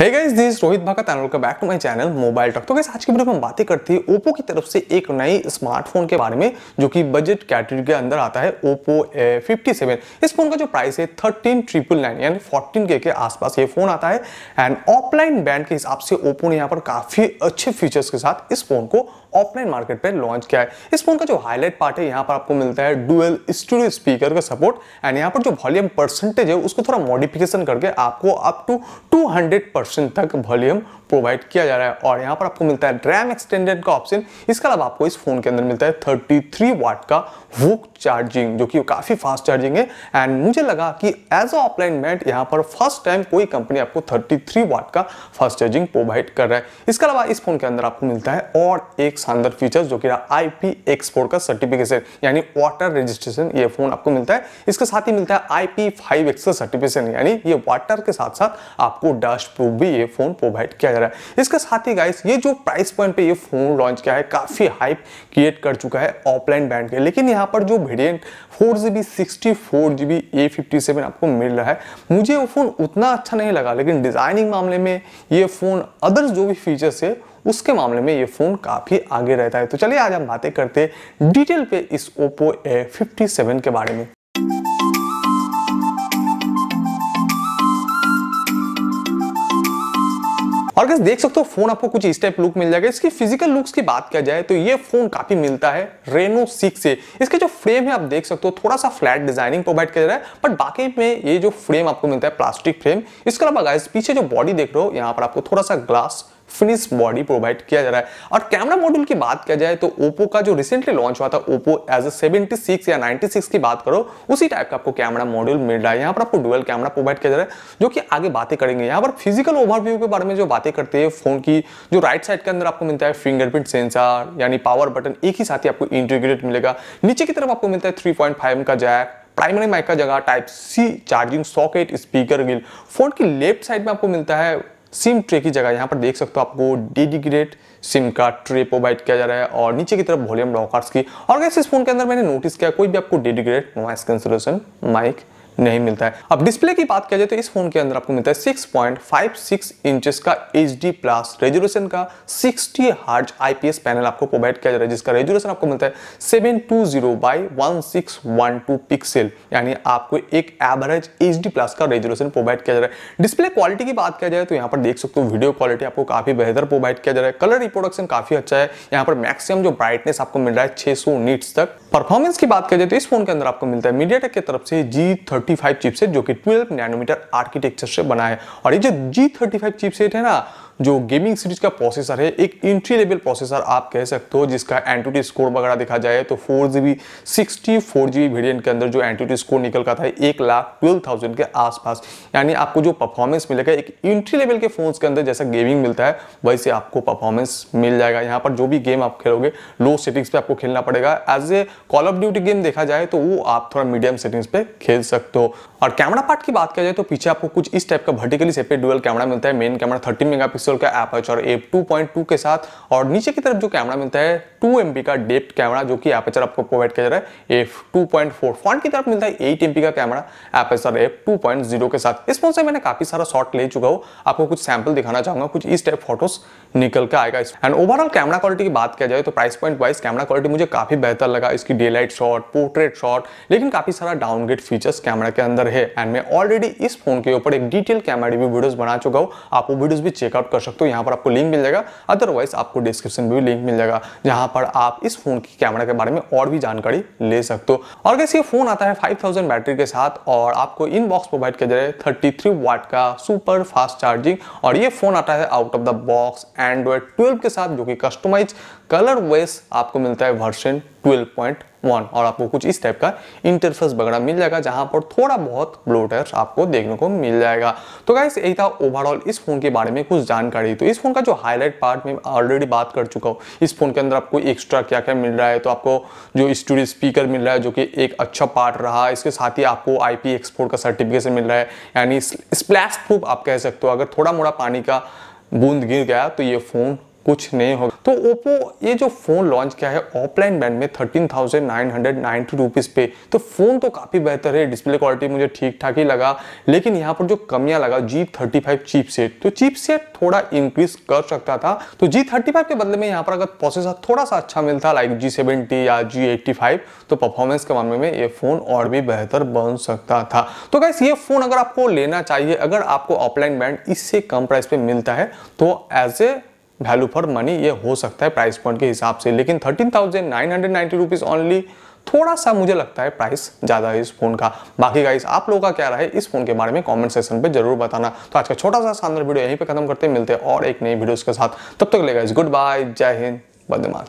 hey guys this Rohit Bhagat and welcome back to my channel mobile talk तो guys आज की video में हम बातें करते हैं ओप्पो की तरफ से एक नई स्मार्टफोन के बारे में जो कि बजट कैटेगरी के अंदर आता है ओप्पो फिफ्टी सेवन इस फोन का जो प्राइस है थर्टीन ट्रिपल नाइन यानी फोर्टीन के के आसपास ये फोन आता है एंड ऑफलाइन बैंड के हिसाब से ओप्पो ने यहाँ पर काफी अच्छे फीचर्स के साथ इस फोन को ऑफलाइन मार्केट पर लॉन्च किया है इस फोन का जो हाईलाइट पार्ट है यहाँ पर आपको मिलता है डुअल स्टूडियो स्पीकर का सपोर्ट एंड यहाँ पर जो वॉल्यूम परसेंटेज है उसको थोड़ा मॉडिफिकेशन करके आपको अप टू 200 परसेंट तक वॉल्यूम प्रोवाइड किया जा रहा है और यहाँ पर आपको मिलता है रैम एक्सटेंडेड का ऑप्शन इसके अलावा आपको इस फोन के अंदर मिलता है 33 वाट का वुक चार्जिंग जो कि काफ़ी फास्ट चार्जिंग है एंड मुझे लगा कि एज अ अप्लाइनमेंट यहाँ पर फर्स्ट टाइम कोई कंपनी आपको 33 वाट का फास्ट चार्जिंग प्रोवाइड कर रहा है इसके अलावा इस फोन के अंदर आपको मिलता है और एक शानदार फीचर जो कि आई पी का सर्टिफिकेशन यानी वाटर रजिस्ट्रेशन ये फोन आपको मिलता है इसके साथ ही मिलता है आई पी का सर्टिफिकेशन यानी ये वाटर के साथ साथ आपको डस्ट प्रूफ भी ये फोन प्रोवाइड किया रहा है इसके साथ ही गाइस ये जो प्राइस पॉइंट पे ये फोन लॉन्च किया है काफ़ी हाइप क्रिएट कर चुका है ऑफलाइन बैंड के लेकिन यहाँ पर जो variant four G B sixty four G B A fifty seven आपको मिल रहा है मुझे वो फ़ोन उतना अच्छा नहीं लगा लेकिन डिज़ाइनिंग मामले में ये फ़ोन अदर्स जो भी फीचर्स है उसके मामले में ये फ़ोन काफ़ी आगे रहता है तो चलिए आज हम बातें करते डिटेल पे इस ओप्पो ए फिफ्टी सेवन के बारे में और अगर देख सकते हो फोन आपको कुछ इस टाइप लुक मिल जाएगा इसकी फिजिकल लुक्स की बात किया जाए तो ये फोन काफी मिलता है रेनो सिक्स से इसके जो फ्रेम है आप देख सकते हो थोड़ा सा फ्लैट डिजाइनिंग प्रोवाइड किया जा रहा है बट बाकी में ये जो फ्रेम आपको मिलता है प्लास्टिक फ्रेम इसके अलावा पीछे जो बॉडी देख रहे हो यहाँ पर आपको थोड़ा सा ग्लास फिनिश बॉडी प्रोवाइड किया जा रहा है और कैमरा मॉड्यूल की बात किया जाए तो ओप्पो का जो रिसेंटली लॉन्च हुआ था ओप्पो एज ए सेवेंटी या नाइनटी की बात करो उसी टाइप का आपको कैमरा मॉड्यूल मिल रहा है यहाँ पर आपको डुअल कैमरा प्रोवाइड किया जा रहा है जो कि आगे बातें करेंगे यहाँ पर फिजिकल ओवरव्यू के बारे में जो बातें करते हैं फोन की जो राइट साइड के अंदर आपको मिलता है फिंगरप्रिंट सेंसर यानी पावर बटन एक ही साथ ही आपको इंटीग्रेट मिलेगा नीचे की तरफ आपको मिलता है थ्री का जैक प्राइमरी माइक का जगह type C charging socket speaker grill phone की लेफ्ट साइड में आपको मिलता है सिम ट्रे की जगह यहाँ पर देख सकते हो आपको डेडिग्रेट सिम का ट्रे प्रोवाइड किया जा रहा है और नीचे की तरफ वॉल्यूम लॉकर्स की और कैसे इस फोन के अंदर मैंने नोटिस किया कोई भी आपको डेडिग्रेट नॉइस कैंसिलेशन माइक नहीं मिलता है अब डिस्प्ले की बात किया जाए तो इस फोन के अंदर आपको मिलता है six point five six inches का एच डी प्लस रेजुलेशन का सिक्सटी हार्ट आईपीएस पैनल आपको प्रोवाइड किया जा रहा है जिसका रेजुलेशन आपको मिलता है seven two zero by one six one two pixel यानी आपको एक एवरेज एच डी प्लस का रेजुलेशन प्रोवाइड किया जा रहा है डिस्प्ले क्वालिटी की बात किया जाए तो यहाँ पर देख सकते हो वीडियो क्वालिटी आपको काफी बेहतर प्रोवाइड किया जा रहा है कलर रिप्रोडक्शन काफी अच्छा है यहाँ पर मैक्सिमम जो ब्राइटनेस आपको मिल रहा है छह सौ नीट्स तक परफॉर्मेंस की बात किया जाए तो इस फोन के अंदर आपको मिलता है मीडिया की तरफ से जी थर्टी चिपसेट जो कि ट्वेल्व नैनोमीटर आर्किटेक्चर से बना है और ये जो जी थर्टी फाइव चिपसेट है ना जो गेमिंग सीरीज का प्रोसेसर है एक इंट्री लेवल प्रोसेसर आप कह सकते हो जिसका एंटीटी स्कोर वगैरह देखा जाए तो four G B sixty four G B variant के अंदर जो एंटीटी स्कोर निकल का था एक लाख ट्वेल्व थाउजेंड के आसपास यानी आपको जो परफॉर्मेंस मिलेगा एक इंट्री लेवल के फोन्स के अंदर जैसा गेमिंग मिलता है वैसे आपको परफॉर्मेंस मिल जाएगा यहाँ पर जो भी गेम आप खेलोगे लो सेटिंग्स पे आपको खेलना पड़ेगा as a Call of Duty game देखा जाए तो वो आप थोड़ा मीडियम सेटिंग्स पे खेल सकते सकते हो और कैमरा पार्ट की बात किया जाए तो पीछे आपको कुछ इस टाइप का वर्टिकली सेपरेट डुअल कैमरा मिलता है मेन कैमरा 30 मेगापिक्सल का ऐप है और एप टू के साथ और नीचे की तरफ जो कैमरा मिलता है 2 एमपी का डेप्थ कैमरा जो कि एपेचर आपको प्रोवाइड किया जा रहा है एफ 2.4 फ्रंट की तरफ मिलता है 8 एमपी का कैमरा एपेचर एफ 2.0 के साथ इस फोन से मैंने काफी सारा शॉट ले चुका हूँ आपको कुछ सैंपल दिखाना चाहूंगा कुछ इस टाइप फोटोज निकल के आएगा एंड ओवरऑल कैमरा क्वालिटी की बात किया जाए तो price point wise camera quality मुझे काफी बेहतर लगा इसकी daylight shot portrait shot लेकिन काफी सारा डाउनग्रेड फीचर्स कैमरा कैमरा के अंदर है एंड मैं ऑलरेडी इस फोन के ऊपर एक डिटेल कैमरा रिव्यू वीडियोस बना चुका हूँ आप वो वीडियोस भी चेकआउट कर सकते हो यहाँ पर आपको लिंक मिल जाएगा अदरवाइज आपको डिस्क्रिप्शन में भी लिंक मिल जाएगा जहाँ पर आप इस फोन के कैमरा के बारे में और भी जानकारी ले सकते हो और कैसे ये फोन आता है फाइव बैटरी के साथ और आपको इनबॉक्स प्रोवाइड किया जाए थर्टी वाट का सुपर फास्ट चार्जिंग और ये फोन आता है out of the box Android twelve के साथ जो कि कस्टमाइज कलर वेस आपको मिलता है वर्सन 12.1 वन और आपको कुछ इस टाइप का इंटरफेस वगैरह मिल जाएगा जहां पर थोड़ा बहुत ब्लोटर आपको देखने को मिल जाएगा तो गाइस यही था ओवरऑल इस फोन के बारे में कुछ जानकारी तो इस फोन का जो हाईलाइट पार्ट में ऑलरेडी बात कर चुका हूँ इस फोन के अंदर आपको एक्स्ट्रा क्या क्या मिल रहा है तो आपको जो स्टूडियो स्पीकर मिल रहा है जो कि एक अच्छा पार्ट रहा इसके साथ ही आपको आई एक्सपोर्ट का सर्टिफिकेशन मिल रहा है यानी स्प्लैश प्रूफ आप कह सकते हो अगर थोड़ा मोड़ा पानी का बूंद गिर गया तो ये फ़ोन कुछ नहीं होगा तो ओप्पो ये जो फ़ोन लॉन्च किया है ऑफलाइन बैंड में thirteen thousand nine hundred ninety rupees पे तो फ़ोन तो काफ़ी बेहतर है डिस्प्ले क्वालिटी मुझे ठीक ठाक ही लगा लेकिन यहाँ पर जो कमियां लगा G thirty five chipset तो चीप सेट थोड़ा इंक्रीज कर सकता था तो जी थर्टी फाइव के बदले में यहाँ पर अगर प्रोसेसर थोड़ा सा अच्छा मिलता लाइक जी सेवेंटी या जी एट्टी फाइव तो परफॉर्मेंस के मामले में ये फ़ोन और भी बेहतर बन सकता था तो गैस ये फ़ोन अगर आपको लेना चाहिए अगर आपको ऑफलाइन बैंड इससे कम प्राइस पे मिलता है तो as a value for money ये हो सकता है प्राइस पॉइंट के हिसाब से लेकिन thirteen thousand nine hundred ninety rupees only थोड़ा सा मुझे लगता है प्राइस ज़्यादा है इस फोन का बाकी गाइस आप लोगों का क्या रहा है इस फोन के बारे में कमेंट सेक्शन पे जरूर बताना तो आज का छोटा सा शानदार वीडियो यहीं पे खत्म करते हैं मिलते हैं और एक नई वीडियोस के साथ तब तक तो लेगा गुड बाय जय हिंद बंदे